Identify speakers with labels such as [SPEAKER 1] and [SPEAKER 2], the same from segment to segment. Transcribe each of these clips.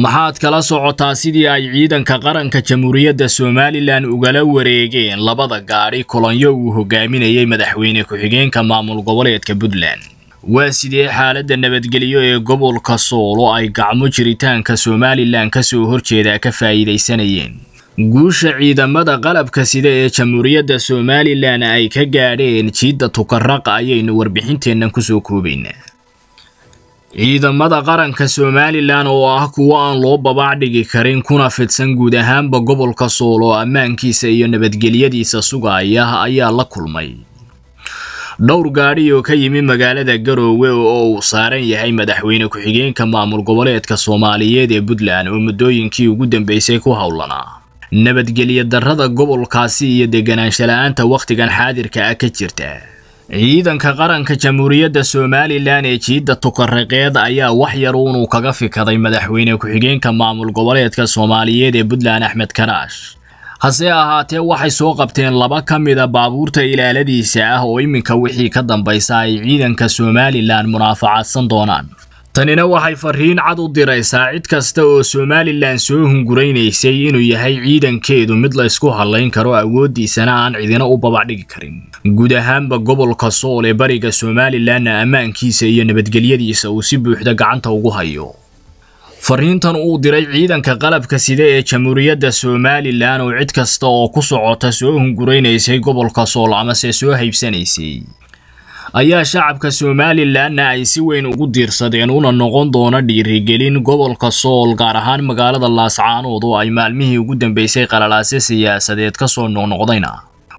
[SPEAKER 1] maxaad kala socotaa sidii ay ciidanka qaranka jamhuuriyadda somalilan ugala wareegeen labada gaadhi kulanyo uu hogaaminayay madaxweyne ku-xigeenka maamul goboleedka puntland waa sidee xaaladda nabadgelyo ee gobolka soolo ay gacmo jiritaanka somalilan ka soo horjeedaa ka faa'iidaysanayeen guusha ciidamada qalabka sida ee jamhuuriyadda somalilan ay ka gaadheen jiidda tukaraq ayaynu warbixinteenna ku soo koobaynaa ciidamada qaranka somalilan oo ah kuwo aan loo babaac dhigi karin kuna fidsan guud ahaanba gobolka sool oo ammaankiisa iyo nabadgelyadiisa sugaya ayaa la kulmay dhowr gaadhi oo ka yimi magaalada garoowe oo uu saaran yahay madaxweyne ku-xigeenka maamul goboleedka soomaaliyeed ee puntland oo muddooyinkii ugu dambeysay ku howlanaa nabadgelyo darrada gobolkaasi iyo deganaanshala-aanta wakhtigan xaadirka ah ka jirta ciidanka qaranka jamhuuriyadda somalilan ee jiidda tukaraqeed ayaa wax yar uunuu kaga fikaday madaxweyne ku-xigeenka maamul goboleedka soomaaliyeed ee puntland axmed karaash hase ahaatee waxay soo qabteen laba ka mida baabuurta ilaaladiisa ah oo iminka wixii ka dambaysa ay ciidanka somalilan munaafacadsan doonaan tanina waxay farriin cad u diraysaa cid kasta oo somalilan soo hunguraynaysay inuu yahay ciidankeedu mid la ysku hallayn karo awooddiisana aan cidina u babadhigi karin guud ahaanba gobolka sool ee bariga somalilanna ammaankiisa iyo nabadgelyadiisa uu si buuxda gacanta ugu hayo farriintan uu diray ciidanka qalabka sida ee jamhuuriyadda somalilan oo cid kasta oo ku socota soo hunguraynaysay gobolka sool amase soo haybsanaysay ayaa shacabka somalilanna ay si weyn ugu diirsadeen una noqon doona dhiirigelin gobolka sool gaar ahaan magaalada laascaanood oo ay maalmihii ugu dambeysay qalalaasi siyaasadeed ka soo noqnoqdayna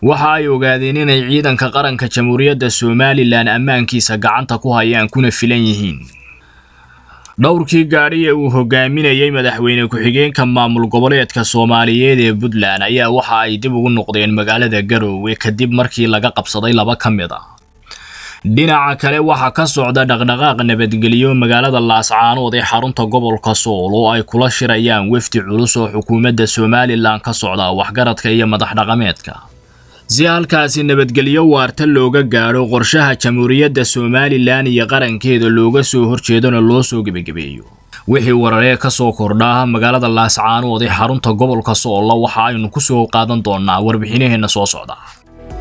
[SPEAKER 1] waxa ay ogaadeen inay ciidanka qaranka jamhuuriyadda somalilan ammaankiisa gacanta ku hayaan kuna filan yihiin dhowrkii gaadhiya uu hogaaminayey madaxweyne ku-xigeenka maamul goboleedka soomaaliyeed ee puntland ayaa waxa ay dib ugu noqdeen magaalada garoowe kadib markii laga qabsaday laba ka mid a ah dhinaca kale waxaa ka socda dhaqdhaqaaq nabadgelyo magaalada laascaanood ee xarunta gobolka sool oo ay kula shirayaan wefdi culus oo xukuumadda somalilan ka socda waxgaradka iyo madax dhaqameedka si halkaasi nabadgelyo waarta looga gaadho qorshaha jamhuuriyadda somalilan iyo qarankeeda looga soo horjeedona loo soo gebagabeeyo wixii wararee ka soo kordhaa magaalada laascaanood ee xarunta gobolka soolla waxa aynu ku soo qaadan doonnaa warbixinaheenna
[SPEAKER 2] soo socda